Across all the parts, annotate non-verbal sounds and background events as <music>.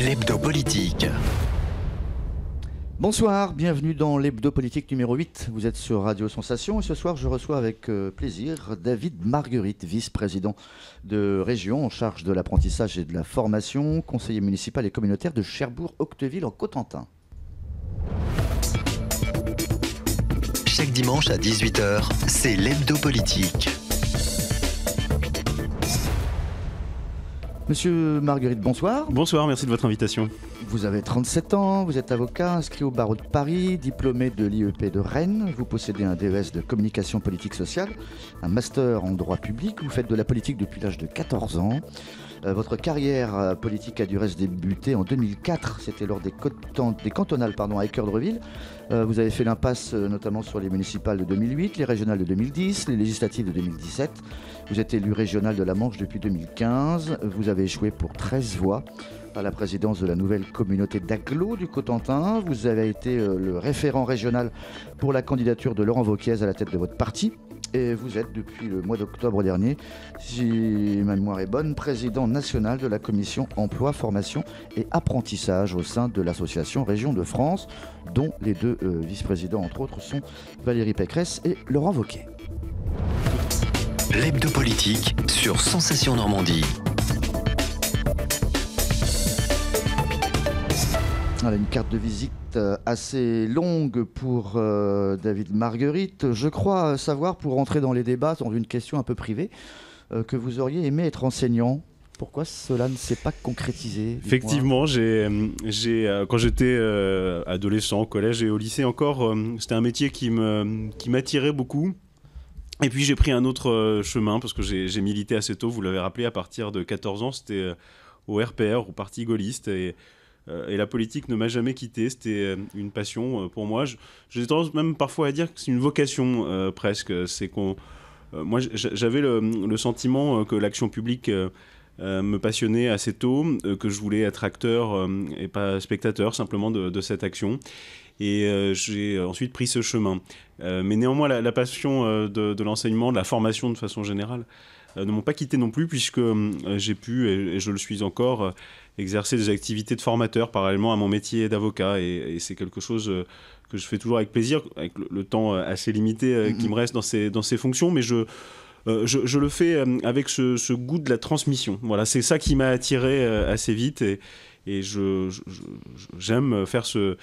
L'hebdo politique. Bonsoir, bienvenue dans l'hebdo politique numéro 8. Vous êtes sur Radio Sensation et ce soir je reçois avec euh, plaisir David Marguerite, vice-président de région en charge de l'apprentissage et de la formation, conseiller municipal et communautaire de Cherbourg-Octeville en Cotentin. Chaque dimanche à 18h, c'est l'hebdo politique. Monsieur Marguerite, bonsoir. Bonsoir, merci de votre invitation. Vous avez 37 ans, vous êtes avocat, inscrit au barreau de Paris, diplômé de l'IEP de Rennes, vous possédez un DES de communication politique sociale, un master en droit public, vous faites de la politique depuis l'âge de 14 ans. Euh, votre carrière euh, politique a du reste débuté en 2004. C'était lors des, des cantonales pardon, à reville euh, vous avez fait l'impasse notamment sur les municipales de 2008, les régionales de 2010, les législatives de 2017. Vous êtes élu régional de la Manche depuis 2015. Vous avez échoué pour 13 voix à la présidence de la nouvelle communauté d'Aglo du Cotentin. Vous avez été le référent régional pour la candidature de Laurent Vauquiez à la tête de votre parti. Et vous êtes, depuis le mois d'octobre dernier, si ma mémoire est bonne, président national de la commission emploi, formation et apprentissage au sein de l'association Région de France, dont les deux euh, vice-présidents, entre autres, sont Valérie Pécresse et Laurent Vauquet. L'hebdo politique sur Sensation Normandie. une carte de visite euh, assez longue pour euh, David Marguerite. Je crois savoir, pour entrer dans les débats, dans une question un peu privée, euh, que vous auriez aimé être enseignant. Pourquoi cela ne s'est pas concrétisé Effectivement, j'ai, j'ai, quand j'étais adolescent, au collège et au lycée encore, c'était un métier qui, me, qui m'attirait beaucoup. Et puis j'ai pris un autre chemin, parce que j'ai, j'ai milité assez tôt, vous l'avez rappelé, à partir de 14 ans, c'était au RPR, au Parti gaulliste. Et euh, et la politique ne m'a jamais quitté. C'était euh, une passion euh, pour moi. J'ai tendance même parfois à dire que c'est une vocation presque. C'est qu'on, moi, j'avais le, sentiment que l'action publique me passionnait assez tôt, que je voulais être acteur et pas spectateur simplement de, cette action et j'ai ensuite pris ce chemin. mais néanmoins, la, passion de, de l'enseignement, de la formation de façon générale, euh, ne m'ont pas quitté non plus, puisque euh, j'ai pu, et, je le suis encore, euh, exercer des activités de formateur parallèlement à mon métier d'avocat. Et, c'est quelque chose que je fais toujours avec plaisir, avec le, temps assez limité qui mhm. me reste dans ces, dans ces fonctions, mais je. je, le fais avec ce, goût de la transmission. Voilà, c'est ça qui m'a attiré assez vite et, et je, j'aime faire ce,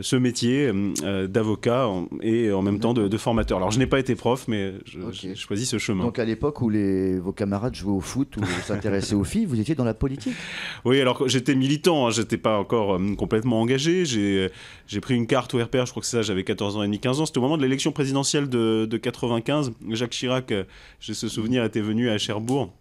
ce métier euh, d'avocat et en même temps de, formateur. Alors je n'ai pas été prof, mais je, choisi choisis ce chemin. Donc à l'époque où les, vos camarades jouaient au foot ou <laughs> s'intéressaient aux filles, vous étiez dans la politique Oui, alors j'étais militant, je hein, j'étais pas encore euh, complètement engagé. J'ai pris une carte au RPR, je crois que c'est ça, j'avais 14 ans et demi, 15 ans. C'était au moment de l'élection présidentielle de, de 95. Jacques Chirac, euh, j'ai ce souvenir, était venu à Cherbourg.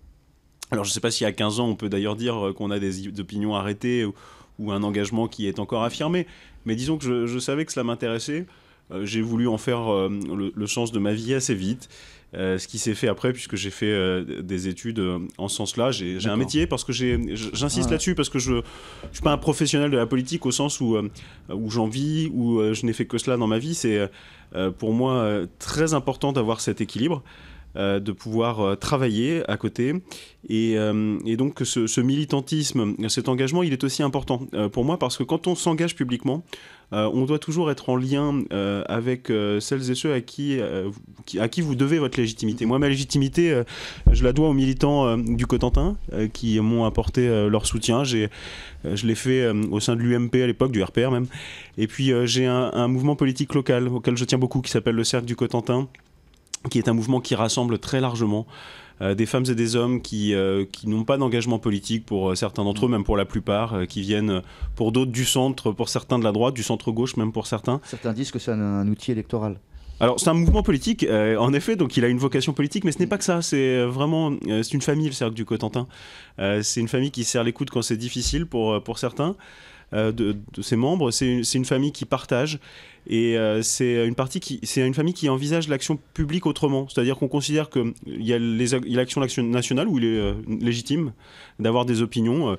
Alors je ne sais pas si à 15 ans on peut d'ailleurs dire qu'on a des opinions arrêtées ou, ou un engagement qui est encore affirmé. Mais disons que je, savais que cela m'intéressait. Euh, j'ai voulu en faire euh, le, sens de ma vie assez vite. Euh, ce qui s'est fait après, puisque j'ai fait des études en ce sens-là, j'ai un métier parce que j'insiste là-dessus parce que je, ne suis pas un professionnel de la politique au sens où où j'en vis, où je n'ai fait que cela dans ma vie. C'est pour moi très important d'avoir cet équilibre. Euh, de pouvoir euh, travailler à côté. Et, euh, donc ce, militantisme, cet engagement, il est aussi important pour moi parce que quand on s'engage publiquement, on doit toujours être en lien avec celles et ceux à qui, à qui vous devez votre légitimité. Moi, ma légitimité, je la dois aux militants du Cotentin qui m'ont apporté leur soutien. je l'ai fait au sein de l'UMP à l'époque, du RPR même. Et puis j'ai un, mouvement politique local auquel je tiens beaucoup qui s'appelle le Cercle du Cotentin qui est un mouvement qui rassemble très largement euh, des femmes et des hommes qui, euh, qui n'ont pas d'engagement politique pour euh, certains d'entre eux, mm. même pour la plupart, qui viennent pour d'autres du centre, pour certains de la droite, du centre-gauche même pour certains. Certains disent que c'est un, outil électoral. Alors c'est un mouvement politique, en effet, donc il a une vocation politique, mais ce n'est pas que ça, c'est vraiment, c'est une famille le Cercle du Cotentin. c'est une famille qui serre les coudes quand c'est difficile pour, pour certains. Euh, de, ses membres. C'est une, famille qui partage et euh, c'est une une famille qui envisage l'action publique autrement c'est-à-dire qu'on considère qu'il y a l'action nationale où il est euh, légitime d'avoir des opinions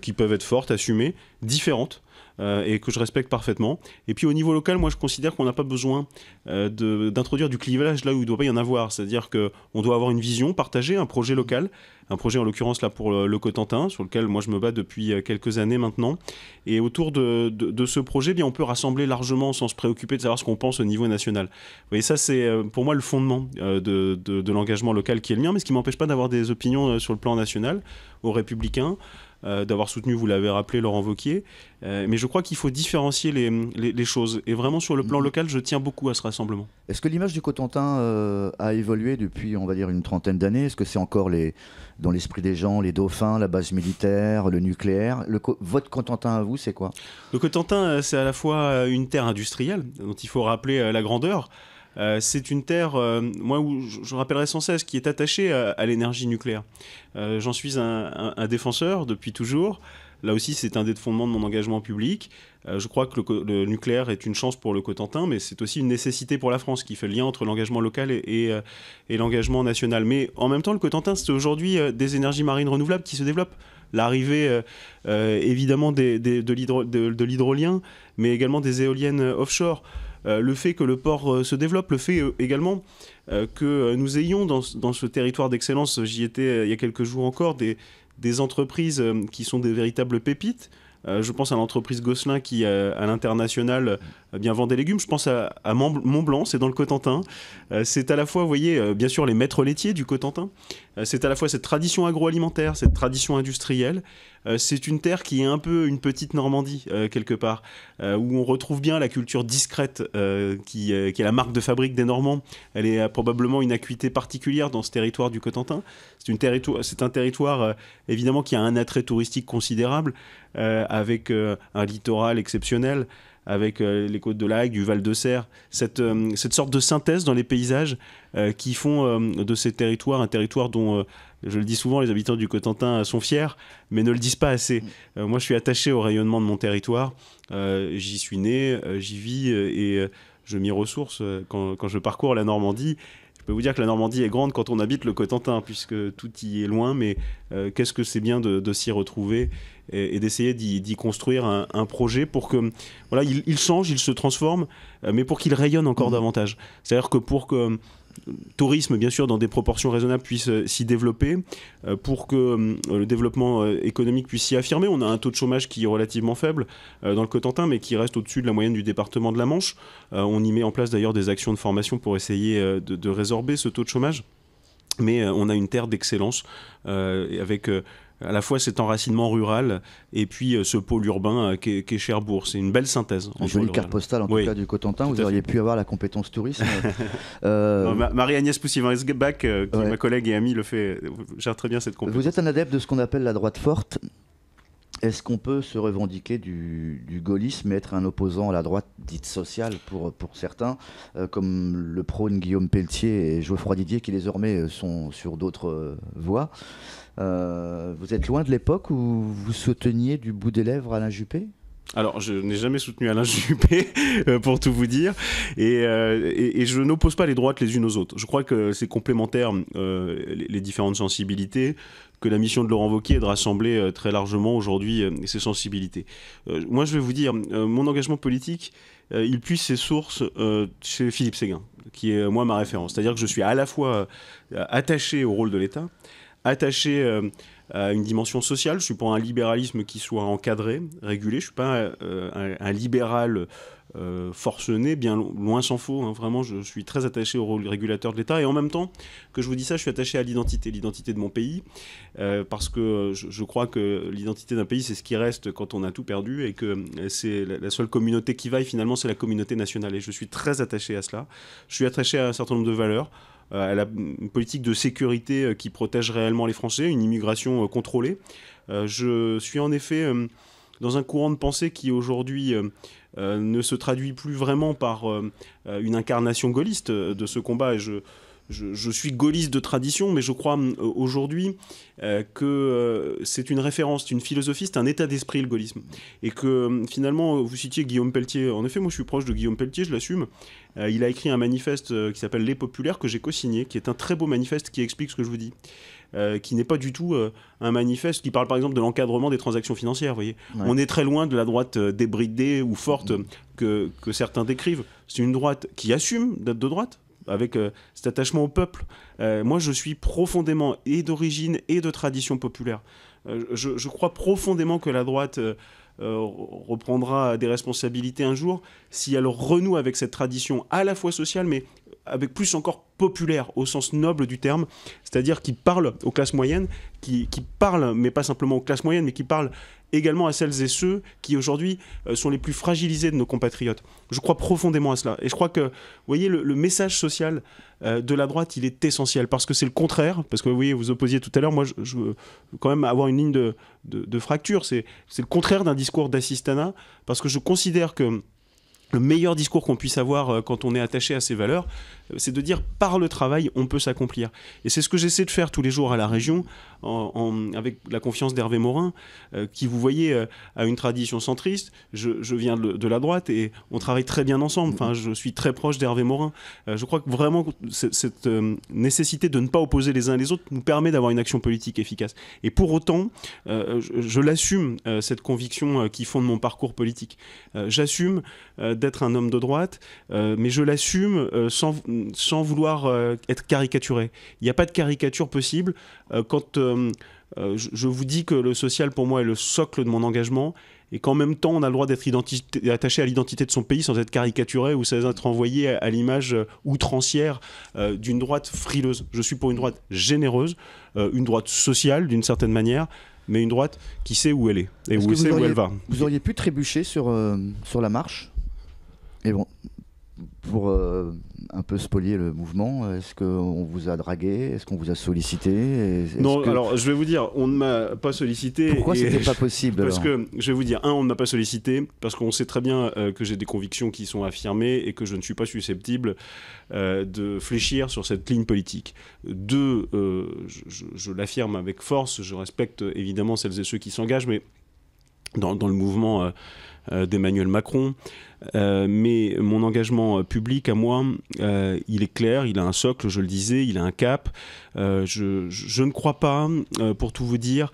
qui peuvent être fortes assumées différentes euh, et que je respecte parfaitement. Et puis au niveau local, moi je considère qu'on n'a pas besoin euh, d'introduire du clivage là où il ne doit pas y en avoir. C'est-à-dire qu'on doit avoir une vision partagée, un projet local, un projet en l'occurrence là pour euh, le, Cotentin, sur lequel moi je me bats depuis quelques années maintenant. Et autour de, ce projet, eh on peut rassembler largement sans se préoccuper de savoir ce qu'on pense au niveau national. Vous voyez, ça c'est pour moi le fondement de, l'engagement local qui est le mien, mais ce qui m'empêche pas d'avoir des opinions sur le plan national, aux républicains. Euh, d'avoir soutenu, vous l'avez rappelé, Laurent Vauquier. Euh, mais je crois qu'il faut différencier les, choses. Et vraiment, sur le plan mm-hmm. local, je tiens beaucoup à ce rassemblement. Est-ce que l'image du Cotentin euh, a évolué depuis, on va dire, une trentaine d'années Est-ce que c'est encore les, dans l'esprit des gens les dauphins, la base militaire, le nucléaire le Votre Cotentin à vous, c'est quoi Le Cotentin, c'est à la fois une terre industrielle, dont il faut rappeler la grandeur. Euh, c'est une terre, euh, moi, où je, rappellerai sans cesse, qui est attachée à, l'énergie nucléaire. Euh, j'en suis un, défenseur depuis toujours. Là aussi, c'est un des fondements de mon engagement public. je crois que le, nucléaire est une chance pour le Cotentin, mais c'est aussi une nécessité pour la France qui fait le lien entre l'engagement local et, l'engagement national. Mais en même temps, le Cotentin, c'est aujourd'hui des énergies marines renouvelables qui se développent l'arrivée évidemment de l'hydrolien, mais également des éoliennes offshore. Euh, le fait que le port euh, se développe, le fait euh, également que nous ayons dans, ce territoire d'excellence, j'y étais il y a quelques jours encore, des, des entreprises qui sont des véritables pépites. je pense à l'entreprise Gosselin qui, à l'international, euh, bien vendre des légumes. Je pense à, à Mont-Blanc, c'est dans le Cotentin. Euh, c'est à la fois, vous voyez, euh, bien sûr, les maîtres laitiers du Cotentin. c'est à la fois cette tradition agroalimentaire, cette tradition industrielle. c'est une terre qui est un peu une petite Normandie, quelque part, où on retrouve bien la culture discrète qui, est la marque de fabrique des Normands. Elle est probablement une acuité particulière dans ce territoire du Cotentin. C'est un territoire, évidemment, qui a un attrait touristique considérable, avec un littoral exceptionnel avec euh, les côtes de Hague, du Val de Serre, euh, cette, sorte de synthèse dans les paysages euh, qui font de ces territoires un territoire dont je le dis souvent, les habitants du Cotentin sont fiers, mais ne le disent pas assez. Mm. moi, je suis attaché au rayonnement de mon territoire. j'y suis né, j'y vis et je m'y ressource quand, quand, je parcours la Normandie peux vous dire que la Normandie est grande quand on habite le Cotentin, puisque tout y est loin, mais euh, qu'est-ce que c'est bien de, s'y retrouver et, d'essayer d'y construire un, projet pour que, voilà, il, change, il se transforme, euh, mais pour qu'il rayonne encore mmh. davantage. C'est-à-dire que pour que tourisme, bien sûr, dans des proportions raisonnables, puisse euh, s'y développer, euh, pour que euh, le développement économique puisse s'y affirmer. On a un taux de chômage qui est relativement faible dans le Cotentin, mais qui reste au-dessus de la moyenne du département de la Manche. on y met en place d'ailleurs des actions de formation pour essayer de, résorber ce taux de chômage mais on a une terre d'excellence avec à la fois cet enracinement rural et puis euh, ce pôle urbain euh, qu'est Cherbourg. C'est une belle synthèse. Une carte postale en tout cas du Cotentin. Vous auriez pu avoir la compétence tourisme. <laughs> Euh, Marie-Agnès poussivin qui ma collègue et amie, le fait, gère très bien cette compétence. Vous êtes un adepte de ce qu'on appelle la droite forte. Est-ce qu'on peut se revendiquer du, gaullisme et être un opposant à la droite dite sociale pour, pour certains, comme le prône Guillaume Pelletier et Geoffroy Didier, qui désormais sont sur d'autres voies euh, vous êtes loin de l'époque où vous souteniez du bout des lèvres Alain Juppé alors, je n'ai jamais soutenu Alain Juppé, <laughs> euh, pour tout vous dire, euh, et, je n'oppose pas les droites les unes aux autres. Je crois que c'est complémentaire, les, différentes sensibilités, que la mission de Laurent Wauquiez est de rassembler très largement aujourd'hui ces sensibilités. moi, je vais vous dire, mon engagement politique, il puise ses sources chez Philippe Séguin, qui est, moi, ma référence. C'est-à-dire que je suis à la fois attaché au rôle de l'État, attaché euh, à une dimension sociale. Je suis pour un libéralisme qui soit encadré, régulé. Je suis pas euh, un, libéral euh, forcené, bien loin s'en faut. Hein. Vraiment, je suis très attaché au rôle régulateur de l'État. Et en même temps que je vous dis ça, je suis attaché à l'identité, l'identité de mon pays, parce que je, crois que l'identité d'un pays, c'est ce qui reste quand on a tout perdu, et que c'est la, la seule communauté qui vaille, finalement, c'est la communauté nationale. Et je suis très attaché à cela. Je suis attaché à un certain nombre de valeurs elle euh, une politique de sécurité euh, qui protège réellement les Français, une immigration euh, contrôlée. je suis en effet dans un courant de pensée qui aujourd'hui ne se traduit plus vraiment par une incarnation gaulliste de ce combat. je, je, suis gaulliste de tradition, mais je crois euh, aujourd'hui euh, que euh, c'est une référence, c'est une philosophie, c'est un état d'esprit le gaullisme. Et que finalement, vous citiez Guillaume Pelletier. En effet, moi je suis proche de Guillaume Pelletier, je l'assume. il a écrit un manifeste qui s'appelle Les Populaires, que j'ai co-signé, qui est un très beau manifeste qui explique ce que je vous dis. qui n'est pas du tout un manifeste qui parle par exemple de l'encadrement des transactions financières. Voyez. On est très loin de la droite débridée ou forte mmh. que, que certains décrivent. C'est une droite qui assume d'être de droite, avec euh, cet attachement au peuple. Euh, moi, je suis profondément et d'origine et de tradition populaire. Euh, je, crois profondément que la droite reprendra des responsabilités un jour si elle renoue avec cette tradition à la fois sociale, mais avec plus encore populaire au sens noble du terme, c'est-à-dire qui parle aux classes moyennes, qui, parle, mais pas simplement aux classes moyennes, mais qui parle également à celles et ceux qui aujourd'hui euh, sont les plus fragilisés de nos compatriotes. Je crois profondément à cela. Et je crois que, vous voyez, le, message social euh, de la droite, il est essentiel, parce que c'est le contraire, parce que vous voyez, vous opposiez tout à l'heure, moi, je, veux quand même avoir une ligne de, de fracture, c'est le contraire d'un discours d'assistanat, parce que je considère que le meilleur discours qu'on puisse avoir euh, quand on est attaché à ces valeurs, euh, c'est de dire par le travail, on peut s'accomplir. Et c'est ce que j'essaie de faire tous les jours à la région, avec la confiance d'Hervé Morin, euh, qui vous voyez à euh, a une tradition centriste. Je, viens de, la droite et on travaille très bien ensemble. Enfin, je suis très proche d'Hervé Morin. Euh, je crois que vraiment cette nécessité de ne pas opposer les uns les autres nous permet d'avoir une action politique efficace. Et pour autant, je, l'assume cette conviction qui fonde mon parcours politique. J'assume d'être un homme de droite, mais je l'assume sans, sans vouloir être caricaturé. Il n'y a pas de caricature possible quand euh, euh, je, vous dis que le social pour moi est le socle de mon engagement et qu'en même temps on a le droit d'être attaché à l'identité de son pays sans être caricaturé ou sans être envoyé à, l'image euh, outrancière d'une droite frileuse. Je suis pour une droite généreuse, une droite sociale d'une certaine manière, mais une droite qui sait où elle est et où, où elle va. Vous auriez pu trébucher sur, sur la marche Et bon, pour euh, un peu spolier le mouvement, est-ce qu'on vous a dragué Est-ce qu'on vous a sollicité Non, alors je vais vous dire, on ne m'a pas sollicité. Pourquoi c'était <laughs> pas possible Parce que je vais vous dire, un, on ne m'a pas sollicité parce qu'on sait très bien euh, que j'ai des convictions qui sont affirmées et que je ne suis pas susceptible euh, de fléchir sur cette ligne politique. Deux, je, l'affirme avec force, je respecte évidemment celles et ceux qui s'engagent, mais dans, dans, le mouvement d'Emmanuel Macron. Euh, mais mon engagement euh, public à moi, euh, il est clair, il a un socle, je le disais, il a un cap. je, ne crois pas, pour tout vous dire,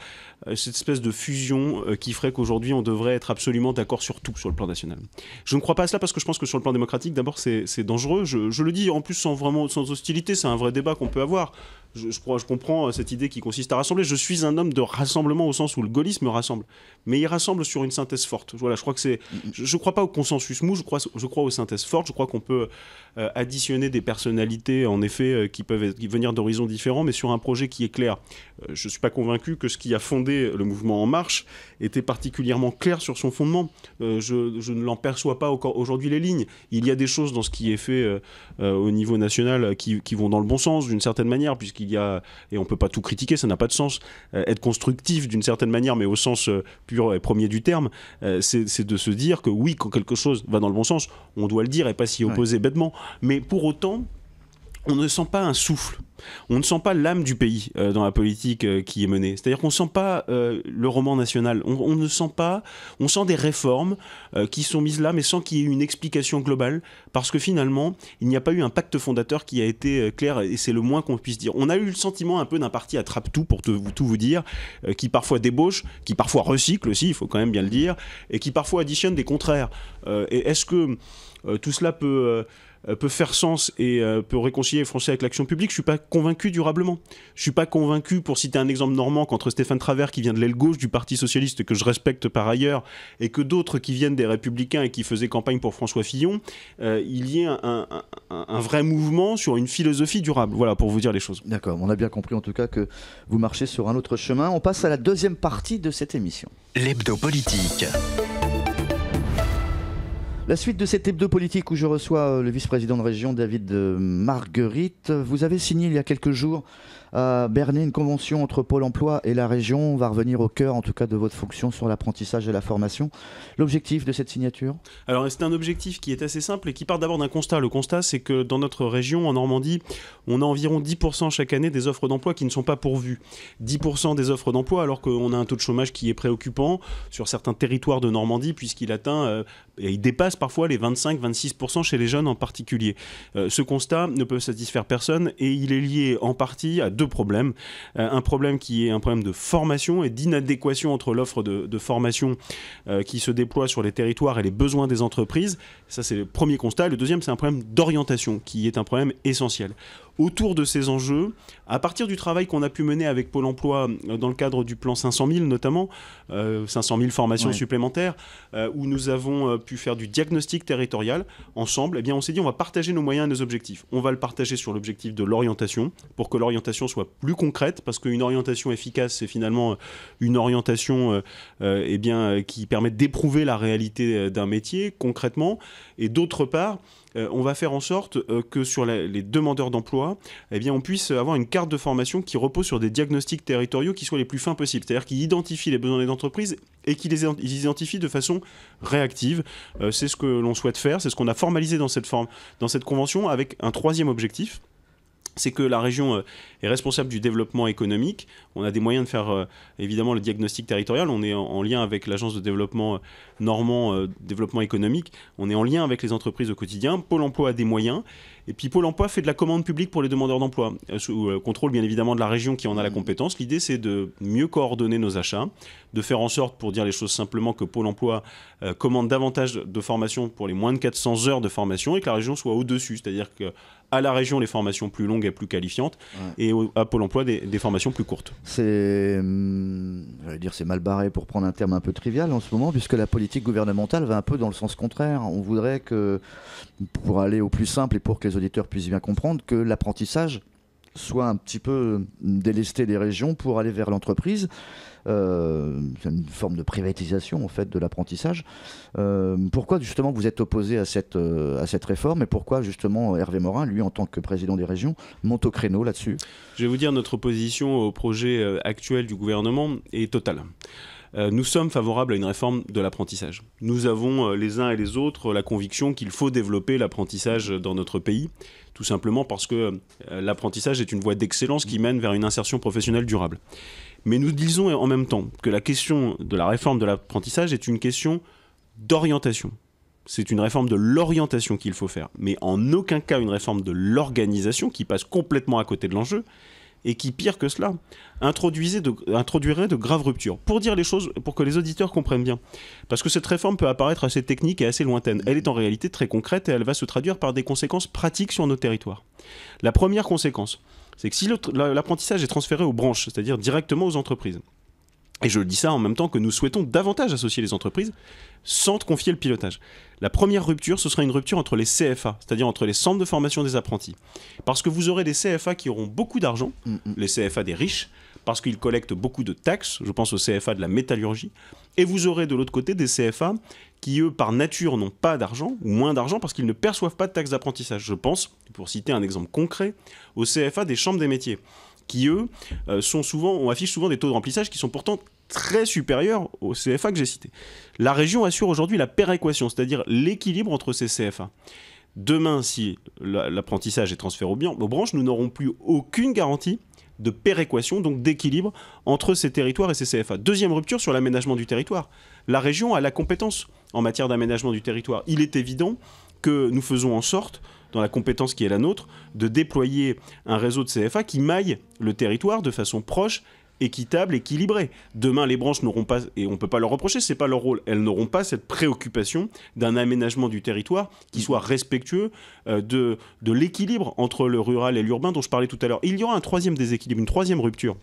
cette espèce de fusion qui ferait qu'aujourd'hui on devrait être absolument d'accord sur tout sur le plan national. Je ne crois pas à cela parce que je pense que sur le plan démocratique, d'abord c'est dangereux. Je, le dis en plus sans vraiment sans hostilité, c'est un vrai débat qu'on peut avoir. Je, je comprends cette idée qui consiste à rassembler. Je suis un homme de rassemblement au sens où le gaullisme rassemble, mais il rassemble sur une synthèse forte. Voilà, je crois que c'est. Je ne crois pas au consensus Mou, je crois, je crois aux synthèses fortes, je crois qu'on peut euh, additionner des personnalités, en effet, euh, qui peuvent venir d'horizons différents, mais sur un projet qui est clair. Euh, je ne suis pas convaincu que ce qui a fondé le mouvement En Marche était particulièrement clair sur son fondement. je, ne l'en perçois pas encore aujourd'hui les lignes. Il y a des choses dans ce qui est fait au niveau national qui, qui, vont dans le bon sens, d'une certaine manière, puisqu'il y a, et on ne peut pas tout critiquer, ça n'a pas de sens, être constructif d'une certaine manière, mais au sens pur et premier du terme, c'est de se dire que oui, quand quelque chose va dans le bon sens, on doit le dire et pas s'y opposer bêtement. Mais pour autant, on ne sent pas un souffle. On ne sent pas l'âme du pays euh, dans la politique euh, qui est menée. C'est-à-dire qu'on ne sent pas euh, le roman national. On, ne sent pas. On sent des réformes qui sont mises là, mais sans qu'il y ait une explication globale, parce que finalement, il n'y a pas eu un pacte fondateur qui a été clair, et c'est le moins qu'on puisse dire. On a eu le sentiment un peu d'un parti attrape tout pour tout vous dire, qui parfois débauche, qui parfois recycle aussi, il faut quand même bien le dire, et qui parfois additionne des contraires. et est-ce que tout cela peut euh, peut faire sens et euh, peut réconcilier les Français avec l'action publique, je suis pas convaincu durablement. Je suis pas convaincu, pour citer un exemple normand, qu'entre Stéphane Travers qui vient de l'aile gauche du Parti socialiste que je respecte par ailleurs et que d'autres qui viennent des Républicains et qui faisaient campagne pour François Fillon, euh, il y ait un, un, vrai mouvement sur une philosophie durable. Voilà pour vous dire les choses. D'accord, on a bien compris en tout cas que vous marchez sur un autre chemin. On passe à la deuxième partie de cette émission. L'hebdo politique. La suite de cette hebdo politique où je reçois euh, le vice-président de région David euh, Marguerite. Vous avez signé il y a quelques jours euh, Bernie, une convention entre Pôle emploi et la région va revenir au cœur, en tout cas, de votre fonction sur l'apprentissage et la formation. L'objectif de cette signature Alors, c'est un objectif qui est assez simple et qui part d'abord d'un constat. Le constat, c'est que dans notre région, en Normandie, on a environ 10% chaque année des offres d'emploi qui ne sont pas pourvues. 10% des offres d'emploi, alors qu'on a un taux de chômage qui est préoccupant sur certains territoires de Normandie, puisqu'il atteint euh, et il dépasse parfois les 25-26% chez les jeunes en particulier. Euh, ce constat ne peut satisfaire personne et il est lié en partie à deux deux problèmes. Euh, un problème qui est un problème de formation et d'inadéquation entre l'offre de, formation euh, qui se déploie sur les territoires et les besoins des entreprises. Ça, c'est le premier constat. Le deuxième, c'est un problème d'orientation qui est un problème essentiel autour de ces enjeux. À partir du travail qu'on a pu mener avec Pôle emploi euh, dans le cadre du plan 500 000 notamment, 500 euh, 000 formations supplémentaires, euh, où nous avons pu faire du diagnostic territorial ensemble, eh bien on s'est dit on va partager nos moyens et nos objectifs. On va le partager sur l'objectif de l'orientation, pour que l'orientation soit plus concrète, parce qu'une orientation efficace, c'est finalement une orientation eh bien, qui permet d'éprouver la réalité d'un métier concrètement. Et d'autre part, euh, on va faire en sorte euh, que sur les demandeurs d'emploi, eh on puisse avoir une carte de formation qui repose sur des diagnostics territoriaux qui soient les plus fins possibles, c'est-à-dire qui identifient les besoins des entreprises et qui les identifient de façon réactive. Euh, c'est ce que l'on souhaite faire, c'est ce qu'on a formalisé dans cette, forme, dans cette convention avec un troisième objectif c'est que la région euh, est responsable du développement économique. On a des moyens de faire euh, évidemment le diagnostic territorial. On est en lien avec l'agence de développement euh, normand, développement économique. On est en lien avec les entreprises au quotidien. Pôle emploi a des moyens. Et puis Pôle emploi fait de la commande publique pour les demandeurs d'emploi, sous contrôle bien évidemment de la région qui en a la mmh. compétence. L'idée c'est de mieux coordonner nos achats, de faire en sorte, pour dire les choses simplement, que Pôle emploi commande davantage de formations pour les moins de 400 heures de formation et que la région soit au-dessus. C'est-à-dire que à la région les formations plus longues et plus qualifiantes, et à Pôle Emploi des, formations plus courtes. C'est, hmm, dire, c'est mal barré pour prendre un terme un peu trivial en ce moment, puisque la politique gouvernementale va un peu dans le sens contraire. On voudrait que, pour aller au plus simple et pour que les auditeurs puissent bien comprendre, que l'apprentissage soit un petit peu euh, délesté des régions pour aller vers l'entreprise. Euh, une forme de privatisation en fait de l'apprentissage. Euh, pourquoi justement vous êtes opposé à cette, à cette réforme et pourquoi justement Hervé Morin, lui en tant que président des régions, monte au créneau là-dessus Je vais vous dire, notre opposition au projet actuel du gouvernement est totale. Euh, nous sommes favorables à une réforme de l'apprentissage. Nous avons euh, les uns et les autres la conviction qu'il faut développer l'apprentissage dans notre pays, tout simplement parce que euh, l'apprentissage est une voie d'excellence qui mène vers une insertion professionnelle durable. Mais nous disons en même temps que la question de la réforme de l'apprentissage est une question d'orientation. C'est une réforme de l'orientation qu'il faut faire, mais en aucun cas une réforme de l'organisation qui passe complètement à côté de l'enjeu et qui, pire que cela, introduirait de graves ruptures. Pour dire les choses, pour que les auditeurs comprennent bien, parce que cette réforme peut apparaître assez technique et assez lointaine, elle est en réalité très concrète et elle va se traduire par des conséquences pratiques sur nos territoires. La première conséquence, c'est que si l'apprentissage est transféré aux branches, c'est-à-dire directement aux entreprises, et je dis ça en même temps que nous souhaitons davantage associer les entreprises sans te confier le pilotage. La première rupture, ce sera une rupture entre les CFA, c'est-à-dire entre les centres de formation des apprentis. Parce que vous aurez des CFA qui auront beaucoup d'argent, mm, mm. les CFA des riches, parce qu'ils collectent beaucoup de taxes, je pense aux CFA de la métallurgie, et vous aurez de l'autre côté des CFA qui, eux, par nature, n'ont pas d'argent, ou moins d'argent, parce qu'ils ne perçoivent pas de taxes d'apprentissage. Je pense, pour citer un exemple concret, aux CFA des chambres des métiers qui eux euh, sont souvent, on affiche souvent des taux de remplissage qui sont pourtant très supérieurs aux CFA que j'ai cités. La région assure aujourd'hui la péréquation, c'est-à-dire l'équilibre entre ces CFA. Demain, si l'apprentissage est transféré aux, aux branches, nous n'aurons plus aucune garantie de péréquation, donc d'équilibre entre ces territoires et ces CFA. Deuxième rupture sur l'aménagement du territoire. La région a la compétence en matière d'aménagement du territoire. Il est évident que nous faisons en sorte dans la compétence qui est la nôtre, de déployer un réseau de CFA qui maille le territoire de façon proche équitable, équilibrée. Demain, les branches n'auront pas, et on ne peut pas leur reprocher, ce n'est pas leur rôle, elles n'auront pas cette préoccupation d'un aménagement du territoire qui soit respectueux euh, de, l'équilibre entre le rural et l'urbain dont je parlais tout à l'heure. Il y aura un troisième déséquilibre, une troisième rupture,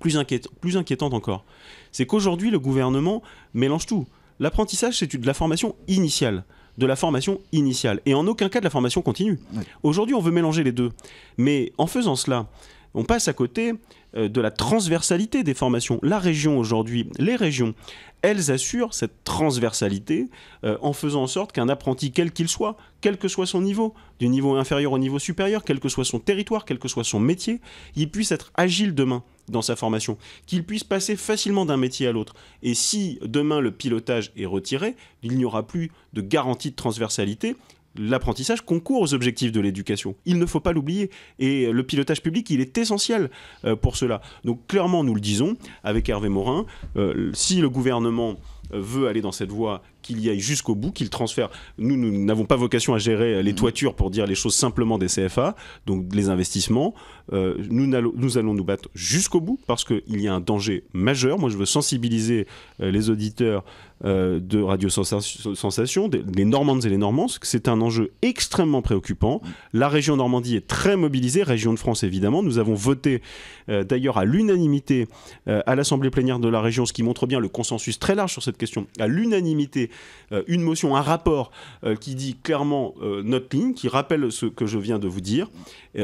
plus, plus inquiétante encore. C'est qu'aujourd'hui, le gouvernement mélange tout. L'apprentissage, c'est de la formation initiale de la formation initiale et en aucun cas de la formation continue. Aujourd'hui, on veut mélanger les deux. Mais en faisant cela, on passe à côté euh, de la transversalité des formations. La région aujourd'hui, les régions, elles assurent cette transversalité euh, en faisant en sorte qu'un apprenti, quel qu'il soit, quel que soit son niveau, du niveau inférieur au niveau supérieur, quel que soit son territoire, quel que soit son métier, il puisse être agile demain dans sa formation, qu'il puisse passer facilement d'un métier à l'autre. Et si demain le pilotage est retiré, il n'y aura plus de garantie de transversalité, l'apprentissage concourt aux objectifs de l'éducation. Il ne faut pas l'oublier. Et le pilotage public, il est essentiel euh, pour cela. Donc clairement, nous le disons avec Hervé Morin, euh, si le gouvernement veut aller dans cette voie, qu'il y aille jusqu'au bout, qu'il transfère. Nous, nous n'avons pas vocation à gérer euh, les mm. toitures pour dire les choses simplement des CFA, donc les investissements. Euh, nous, nous, allons nous battre jusqu'au bout parce qu'il y a un danger majeur. Moi, je veux sensibiliser euh, les auditeurs de Radio Sensation, les Normandes et les Normands, que c'est un enjeu extrêmement préoccupant. Mm. La région Normandie est très mobilisée, région de France évidemment. Nous avons voté d'ailleurs à l'unanimité à l'Assemblée plénière de la région, ce qui montre bien le consensus très large sur cette question à l'unanimité euh, une motion, un rapport euh, qui dit clairement euh, notre ligne, qui rappelle ce que je viens de vous dire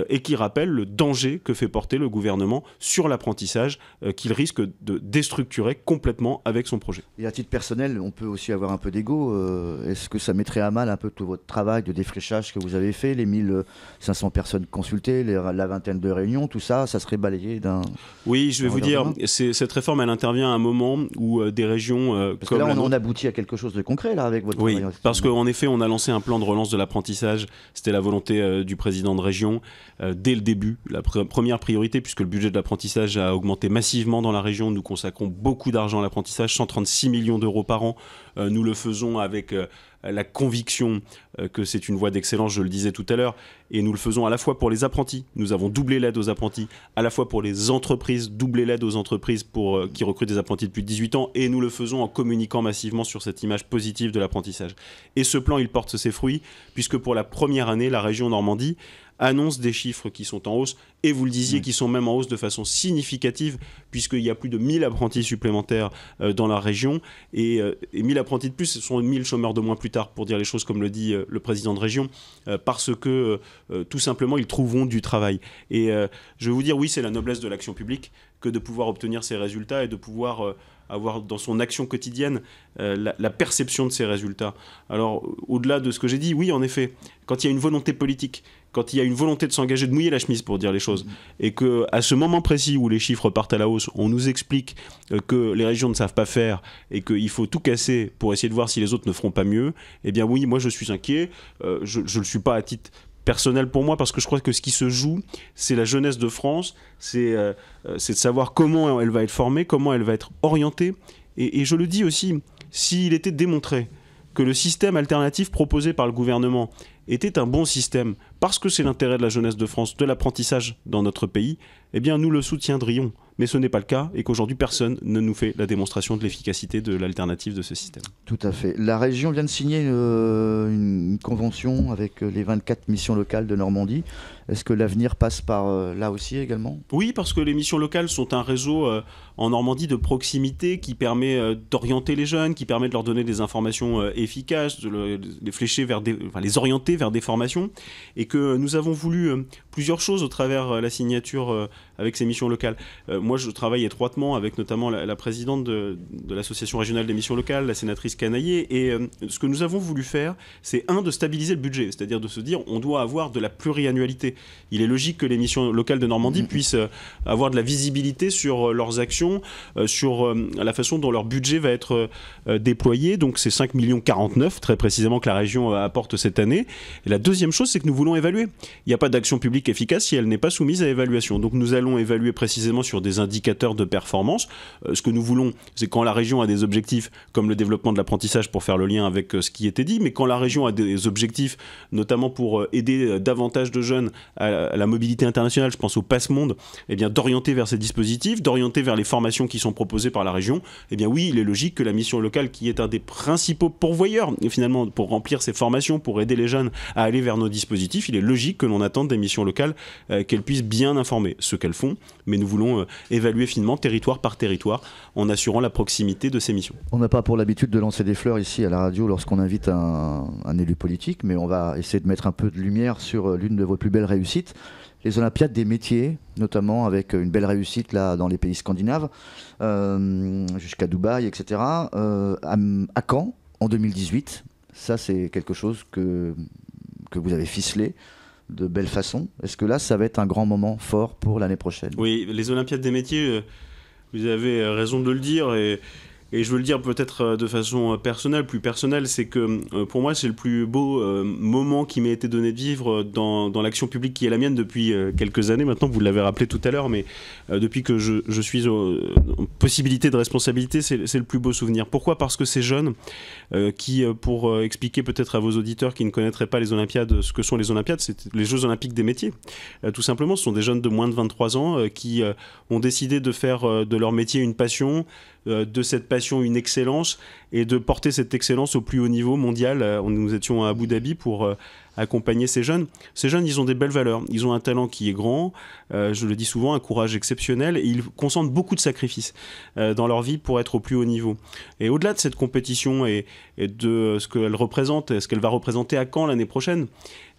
et qui rappelle le danger que fait porter le gouvernement sur l'apprentissage qu'il risque de déstructurer complètement avec son projet. Et à titre personnel, on peut aussi avoir un peu d'ego. Est-ce que ça mettrait à mal un peu tout votre travail de défrichage que vous avez fait, les 1500 personnes consultées, la vingtaine de réunions, tout ça, ça serait balayé d'un... Oui, je vais vous dire, cette réforme, elle intervient à un moment où des régions parce que là, on, aboutit à quelque chose de concret là avec votre. Oui, parce qu'en effet, on a lancé un plan de relance de l'apprentissage. C'était la volonté euh, du président de région euh, dès le début. La première priorité, puisque le budget de l'apprentissage a augmenté massivement dans la région, nous consacrons beaucoup d'argent à l'apprentissage, 136 millions d'euros par an. Euh, nous le faisons avec la conviction euh, que c'est une voie d'excellence, je le disais tout à l'heure, et nous le faisons à la fois pour les apprentis, nous avons doublé l'aide aux apprentis, à la fois pour les entreprises, doublé l'aide aux entreprises pour, euh, qui recrutent des apprentis depuis 18 ans, et nous le faisons en communiquant massivement sur cette image positive de l'apprentissage. Et ce plan, il porte ses fruits, puisque pour la première année, la région Normandie annonce des chiffres qui sont en hausse, et vous le disiez, qui sont même en hausse de façon significative, puisqu'il y a plus de 1000 apprentis supplémentaires euh, dans la région, et, et, 1000 apprentis de plus, ce sont 1000 chômeurs de moins plus tard, pour dire les choses comme le dit le, président de région, euh, parce que euh, euh, tout simplement, ils trouveront du travail. Et je vais vous dire, oui, c'est la noblesse de l'action publique, que de pouvoir obtenir ces résultats et de pouvoir euh, avoir dans son action quotidienne euh, la, perception de ces résultats. Alors, au-delà de ce que j'ai dit, oui, en effet, quand il y a une volonté politique, quand il y a une volonté de s'engager, de mouiller la chemise pour dire les choses, et que à ce moment précis où les chiffres partent à la hausse, on nous explique euh, que les régions ne savent pas faire et qu'il faut tout casser pour essayer de voir si les autres ne feront pas mieux, eh bien oui, moi je suis inquiet, je ne le suis pas à titre personnel pour moi parce que je crois que ce qui se joue, c'est la jeunesse de France, euh, euh, c'est de savoir comment elle va être formée, comment elle va être orientée. Et, et je le dis aussi, s'il était démontré que le système alternatif proposé par le gouvernement était un bon système, parce que c'est l'intérêt de la jeunesse de France, de l'apprentissage dans notre pays, eh bien nous le soutiendrions mais ce n'est pas le cas et qu'aujourd'hui personne ne nous fait la démonstration de l'efficacité de l'alternative de ce système. Tout à fait. La région vient de signer euh, une, convention avec euh, les 24 missions locales de Normandie. Est-ce que l'avenir passe par euh, là aussi également Oui, parce que les missions locales sont un réseau en Normandie de proximité qui permet d'orienter les jeunes, qui permet de leur donner des informations efficaces, de, les flécher vers les orienter vers des formations, et que nous avons voulu plusieurs choses au travers la signature avec ces missions locales moi, je travaille étroitement avec notamment la, présidente de, l'association régionale des missions locales, la sénatrice Canaillé. Et euh, ce que nous avons voulu faire, c'est un, de stabiliser le budget, c'est-à-dire de se dire on doit avoir de la pluriannualité. Il est logique que les missions locales de Normandie mmh. puissent euh, avoir de la visibilité sur euh, leurs actions, sur la façon dont leur budget va être déployé. Donc c'est 5 millions 49 très précisément que la région apporte cette année. Et la deuxième chose, c'est que nous voulons évaluer. Il n'y a pas d'action publique efficace si elle n'est pas soumise à évaluation. Donc nous allons évaluer précisément sur des indicateurs de performance. Euh, ce que nous voulons, c'est quand la région a des objectifs comme le développement de l'apprentissage pour faire le lien avec euh, ce qui était dit, mais quand la région a des objectifs, notamment pour euh, aider davantage de jeunes à la mobilité internationale, je pense au Passe-Monde, eh bien d'orienter vers ces dispositifs, d'orienter vers les formations qui sont proposées par la région, eh bien oui, il est logique que la mission locale, qui est un des principaux pourvoyeurs finalement pour remplir ces formations, pour aider les jeunes à aller vers nos dispositifs, il est logique que l'on attende des missions locales qu'elles puissent bien informer ce qu'elles font, mais nous voulons évaluer finement territoire par territoire en assurant la proximité de ces missions. On n'a pas pour l'habitude de lancer des fleurs ici à la radio lorsqu'on invite un, élu politique, mais on va essayer de mettre un peu de lumière sur euh, l'une de vos plus belles réussites les Olympiades des métiers, notamment avec une belle réussite là dans les pays scandinaves, euh, jusqu'à Dubaï, etc. Euh, à, à, Caen, en 2018, ça c'est quelque chose que, que vous avez ficelé de belle façon. Est-ce que là, ça va être un grand moment fort pour l'année prochaine Oui, les Olympiades des métiers, euh, vous avez euh, raison de le dire. Et, et je veux le dire peut-être euh, de façon euh, personnelle, plus personnelle, c'est que euh, pour moi c'est le plus beau moment qui m'a été donné de vivre dans, dans l'action publique qui est la mienne depuis quelques années maintenant, vous l'avez rappelé tout à l'heure, mais depuis que je, je suis en possibilité de responsabilité, c'est le plus beau souvenir. Pourquoi Parce que ces jeunes qui, pour expliquer peut-être à vos auditeurs qui ne connaîtraient pas les Olympiades, ce que sont les Olympiades, c'est les Jeux Olympiques des métiers. Tout simplement, ce sont des jeunes de moins de 23 ans qui ont décidé de faire de leur métier une passion, euh, de cette passion une excellence et de porter cette excellence au plus haut niveau mondial. Euh, nous étions à Abu Dhabi pour euh, accompagner ces jeunes. Ces jeunes, ils ont des belles valeurs. Ils ont un talent qui est grand, je le dis souvent, un courage exceptionnel. Et ils consentent beaucoup de sacrifices dans leur vie pour être au plus haut niveau. Et au-delà de cette compétition et, de ce qu'elle représente, et ce qu'elle va représenter à Caen l'année prochaine,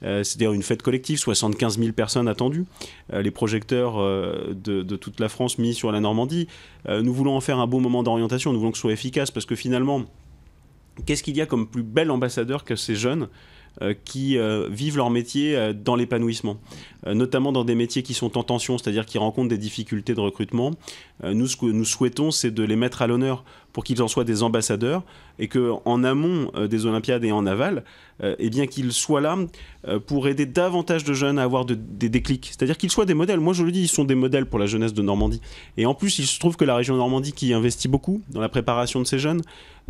euh, c'est-à-dire une fête collective, 75 000 personnes attendues, euh, les projecteurs euh, de, toute la France mis sur la Normandie. nous voulons en faire un beau moment d'orientation, nous voulons que ce soit efficace parce que finalement, qu'est-ce qu'il y a comme plus bel ambassadeur que ces jeunes qui vivent leur métier dans l'épanouissement, notamment dans des métiers qui sont en tension, c'est-à-dire qui rencontrent des difficultés de recrutement. nous, ce que nous souhaitons, c'est de les mettre à l'honneur, pour qu'ils en soient des ambassadeurs et que en amont euh, des Olympiades et en aval, euh, eh bien qu'ils soient là euh, pour aider davantage de jeunes à avoir des déclics. C'est-à-dire qu'ils soient des modèles. Moi, je le dis, ils sont des modèles pour la jeunesse de Normandie. Et en plus, il se trouve que la région Normandie qui investit beaucoup dans la préparation de ces jeunes,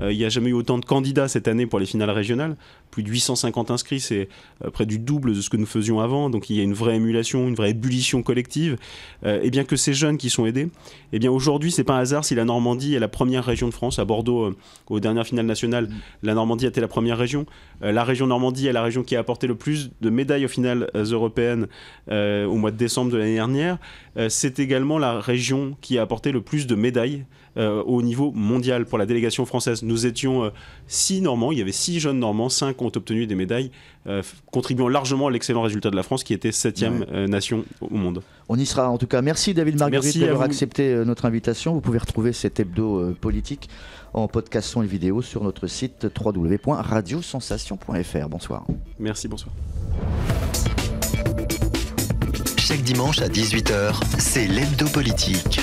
il n'y a jamais eu autant de candidats cette année pour les finales régionales. Plus de 850 inscrits, c'est près du double de ce que nous faisions avant. Donc il y a une vraie émulation, une vraie ébullition collective. et eh bien que ces jeunes qui sont aidés, et eh bien aujourd'hui, c'est pas un hasard si la Normandie est la première région de France. À Bordeaux, euh, aux dernières finales nationales, la Normandie a été la première région. Euh, la région Normandie est la région qui a apporté le plus de médailles aux finales euh, européennes au mois de décembre de l'année dernière. c'est également la région qui a apporté le plus de médailles euh, au niveau mondial. Pour la délégation française, nous étions euh, six Normands, il y avait six jeunes Normands, cinq ont obtenu des médailles, euh, contribuant largement à l'excellent résultat de la France, qui était septième nation au monde. On y sera en tout cas. Merci David Marguerite d'avoir accepté notre invitation. Vous pouvez retrouver cet hebdo politique en podcastant et vidéo sur notre site www.radiosensation.fr. Bonsoir. Merci, bonsoir. Chaque dimanche à 18h, c'est l'hebdo politique.